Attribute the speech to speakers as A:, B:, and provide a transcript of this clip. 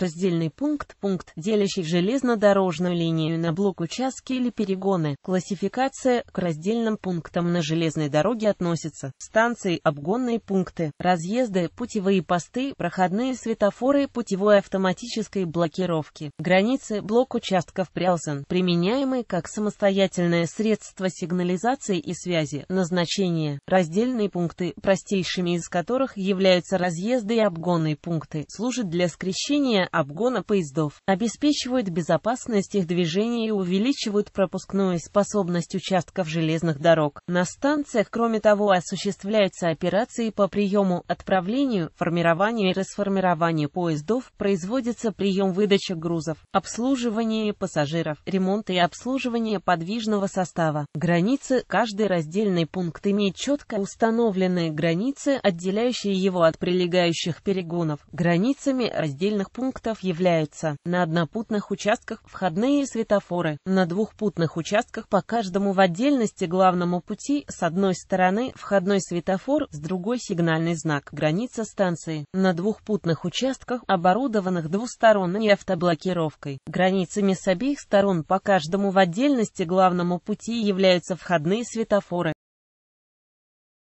A: Раздельный пункт – пункт, делящий железнодорожную линию на блок участки или перегоны. Классификация к раздельным пунктам на железной дороге относится станции, обгонные пункты, разъезды, путевые посты, проходные светофоры путевой автоматической блокировки, границы, блок участков Прялсон, применяемые как самостоятельное средство сигнализации и связи, назначение, раздельные пункты, простейшими из которых являются разъезды и обгонные пункты, служат для скрещения обгона поездов, обеспечивают безопасность их движения и увеличивают пропускную способность участков железных дорог. На станциях, кроме того, осуществляются операции по приему, отправлению, формированию и расформированию поездов, производится прием выдачи грузов, обслуживание пассажиров, ремонт и обслуживание подвижного состава. Границы Каждый раздельный пункт имеет четко установленные границы, отделяющие его от прилегающих перегонов. Границами раздельных пунктов пунктов являются на однопутных участках входные светофоры, на двухпутных участках по каждому в отдельности главному пути с одной стороны входной светофор, с другой сигнальный знак, граница станции, на двухпутных участках, оборудованных двусторонней автоблокировкой, границами с обеих сторон по каждому в отдельности главному пути являются входные светофоры,